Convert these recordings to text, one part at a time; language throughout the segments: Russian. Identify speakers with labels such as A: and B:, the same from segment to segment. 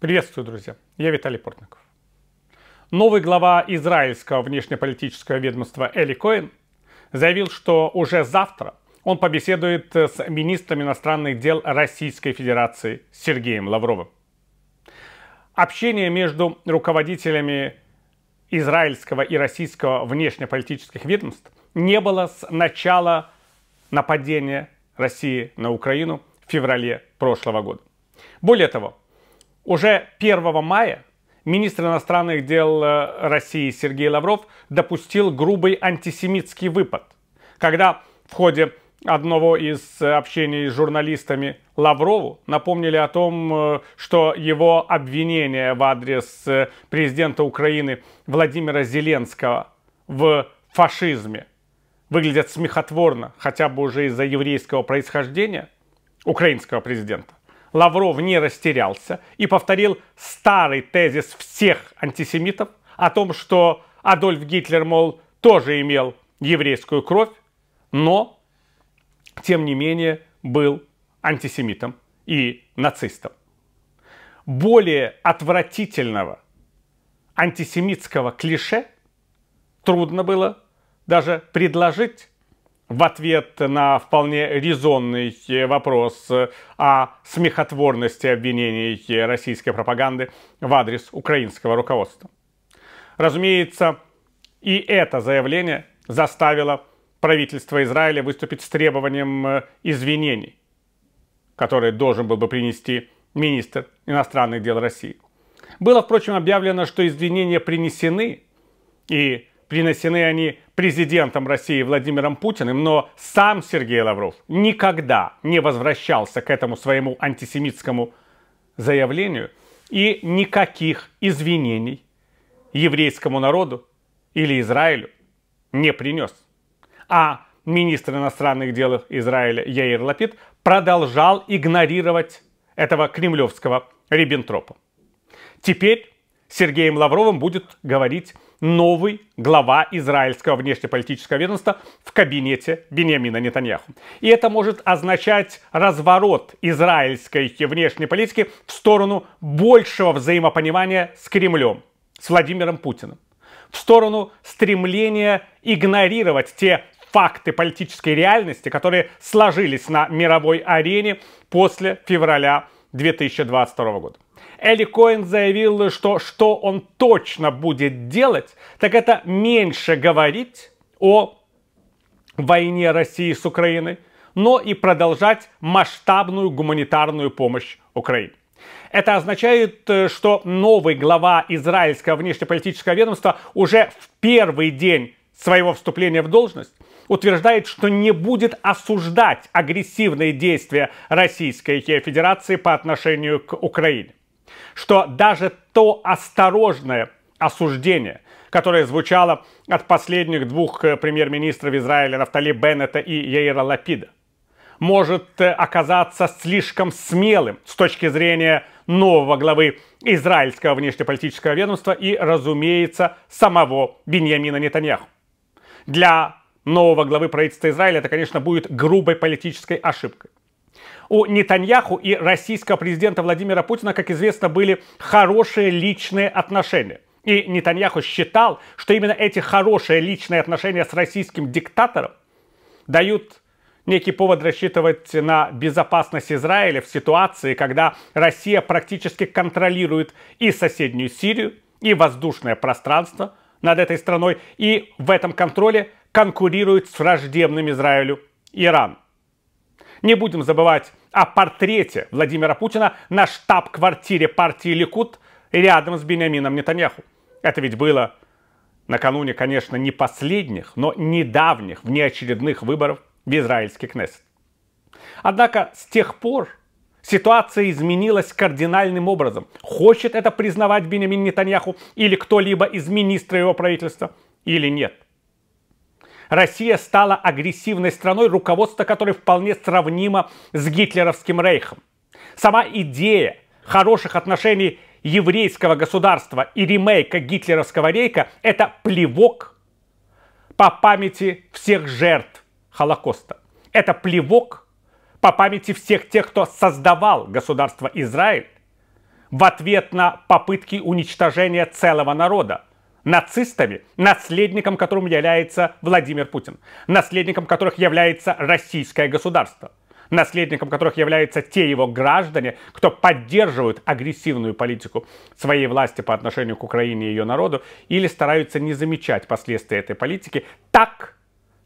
A: Приветствую, друзья. Я Виталий Портников. Новый глава израильского внешнеполитического ведомства Эли Коэн заявил, что уже завтра он побеседует с министром иностранных дел Российской Федерации Сергеем Лавровым. Общение между руководителями израильского и российского внешнеполитических ведомств не было с начала нападения России на Украину в феврале прошлого года. Более того, уже 1 мая министр иностранных дел э, России Сергей Лавров допустил грубый антисемитский выпад, когда в ходе одного из э, общений с журналистами Лаврову напомнили о том, э, что его обвинение в адрес президента Украины Владимира Зеленского в фашизме выглядят смехотворно, хотя бы уже из-за еврейского происхождения украинского президента. Лавров не растерялся и повторил старый тезис всех антисемитов о том, что Адольф Гитлер, мол, тоже имел еврейскую кровь, но, тем не менее, был антисемитом и нацистом. Более отвратительного антисемитского клише трудно было даже предложить в ответ на вполне резонный э, вопрос о смехотворности обвинений э, российской пропаганды в адрес украинского руководства. Разумеется, и это заявление заставило правительство Израиля выступить с требованием э, извинений, которые должен был бы принести министр иностранных дел России. Было, впрочем, объявлено, что извинения принесены, и принесены они президентом России Владимиром Путиным, но сам Сергей Лавров никогда не возвращался к этому своему антисемитскому заявлению и никаких извинений еврейскому народу или Израилю не принес. А министр иностранных дел Израиля Яир Лапид продолжал игнорировать этого кремлевского Риббентропа. Теперь Сергеем Лавровым будет говорить новый глава израильского внешнеполитического ведомства в кабинете Бенемина Нетаньяху. И это может означать разворот израильской внешней политики в сторону большего взаимопонимания с Кремлем, с Владимиром Путиным. В сторону стремления игнорировать те факты политической реальности, которые сложились на мировой арене после февраля 2022 года. Элли Коэн заявил, что что он точно будет делать, так это меньше говорить о войне России с Украиной, но и продолжать масштабную гуманитарную помощь Украине. Это означает, э, что новый глава израильского внешнеполитического ведомства уже в первый день своего вступления в должность утверждает, что не будет осуждать агрессивные действия Российской Федерации по отношению к Украине. Что даже то осторожное осуждение, которое звучало от последних двух э, премьер-министров Израиля Нафтали Беннета и Яира Лапида, может э, оказаться слишком смелым с точки зрения нового главы израильского внешнеполитического ведомства и, разумеется, самого Беньямина Нетаньяху для нового главы правительства Израиля это, конечно, будет грубой политической ошибкой. У Нетаньяху и российского президента Владимира Путина, как известно, были хорошие личные отношения. И Нетаньяху считал, что именно эти хорошие личные отношения с российским диктатором дают некий повод рассчитывать на безопасность Израиля в ситуации, когда Россия практически контролирует и соседнюю Сирию, и воздушное пространство – над этой страной и в этом контроле конкурирует с враждебным Израилю Иран. Не будем забывать о портрете Владимира Путина на штаб-квартире партии Ликут рядом с Бениамином Нетаньяху. Это ведь было накануне, конечно, не последних, но недавних внеочередных выборов в израильский Кнессет. Однако с тех пор Ситуация изменилась кардинальным образом. Хочет это признавать Бенемин Нетаньяху или кто-либо из министра его правительства или нет. Россия стала агрессивной страной, руководство которой вполне сравнимо с гитлеровским рейхом. Сама идея хороших отношений еврейского государства и ремейка гитлеровского рейка – это плевок по памяти всех жертв Холокоста. Это плевок по памяти всех тех, кто создавал государство Израиль в ответ на попытки уничтожения целого народа нацистами, наследником которым является Владимир Путин, наследником которых является российское государство, наследником которых являются те его граждане, кто поддерживают агрессивную политику своей власти по отношению к Украине и ее народу или стараются не замечать последствия этой политики так,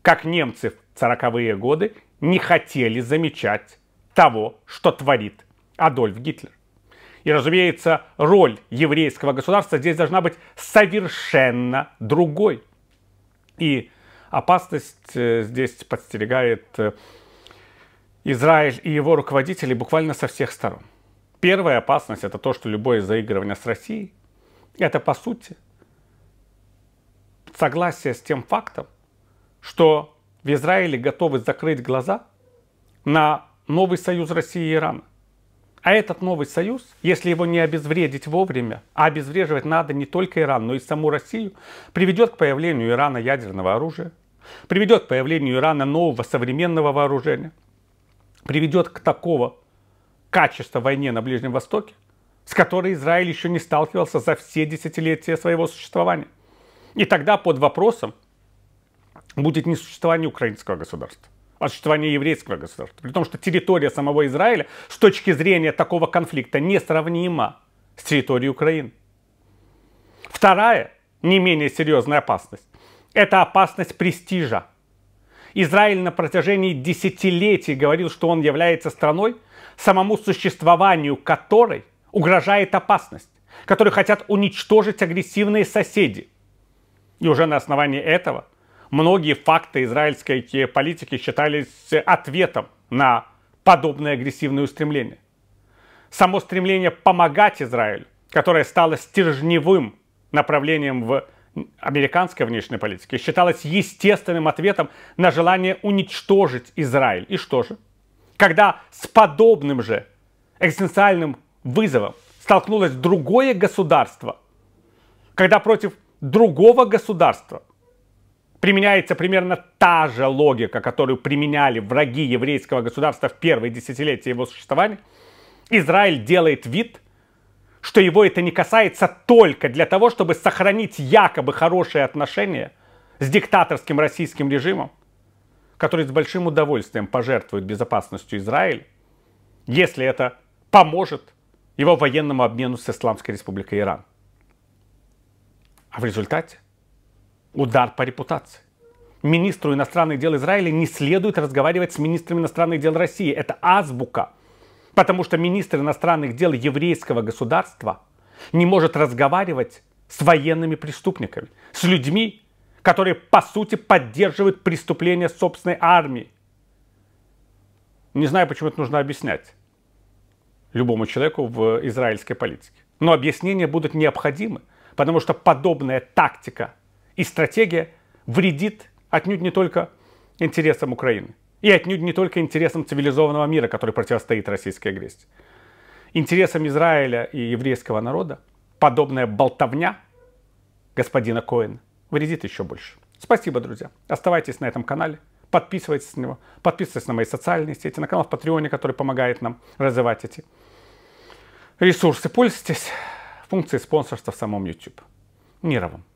A: как немцы в 40-е годы не хотели замечать того, что творит Адольф Гитлер. И, разумеется, роль еврейского государства здесь должна быть совершенно другой. И опасность э, здесь подстерегает э, Израиль и его руководители буквально со всех сторон. Первая опасность – это то, что любое заигрывание с Россией – это, по сути, согласие с тем фактом, что в Израиле готовы закрыть глаза на новый союз России и Ирана. А этот новый союз, если его не обезвредить вовремя, а обезвреживать надо не только Иран, но и саму Россию, приведет к появлению Ирана ядерного оружия, приведет к появлению Ирана нового современного вооружения, приведет к такого качества войне на Ближнем Востоке, с которой Израиль еще не сталкивался за все десятилетия своего существования. И тогда под вопросом будет не существование украинского государства а существование еврейского государства. При том, что территория самого Израиля с точки зрения такого конфликта несравнима с территорией Украины. Вторая, не менее серьезная опасность, это опасность престижа. Израиль на протяжении десятилетий говорил, что он является страной, самому существованию которой угрожает опасность, которую хотят уничтожить агрессивные соседи. И уже на основании этого многие факты израильской политики считались ответом на подобные агрессивные устремления. Само стремление помогать Израилю, которое стало стержневым направлением в американской внешней политике, считалось естественным ответом на желание уничтожить Израиль. И что же? Когда с подобным же экзистенциальным вызовом столкнулось другое государство, когда против другого государства применяется примерно та же логика, которую применяли враги еврейского государства в первые десятилетия его существования, Израиль делает вид, что его это не касается только для того, чтобы сохранить якобы хорошие отношения с диктаторским российским режимом, который с большим удовольствием пожертвует безопасностью Израиля, если это поможет его военному обмену с Исламской Республикой Иран. А в результате Удар по репутации. Министру иностранных дел Израиля не следует разговаривать с министром иностранных дел России. Это азбука. Потому что министр иностранных дел еврейского государства не может разговаривать с военными преступниками, с людьми, которые по сути поддерживают преступления собственной армии. Не знаю, почему это нужно объяснять любому человеку в израильской политике. Но объяснения будут необходимы, потому что подобная тактика и стратегия вредит отнюдь не только интересам Украины. И отнюдь не только интересам цивилизованного мира, который противостоит российской агрессии. Интересам Израиля и еврейского народа подобная болтовня господина Коэна вредит еще больше. Спасибо, друзья. Оставайтесь на этом канале. Подписывайтесь на него. Подписывайтесь на мои социальные сети, на канал в Патреоне, который помогает нам развивать эти ресурсы. Пользуйтесь функцией спонсорства в самом YouTube. Мира вам!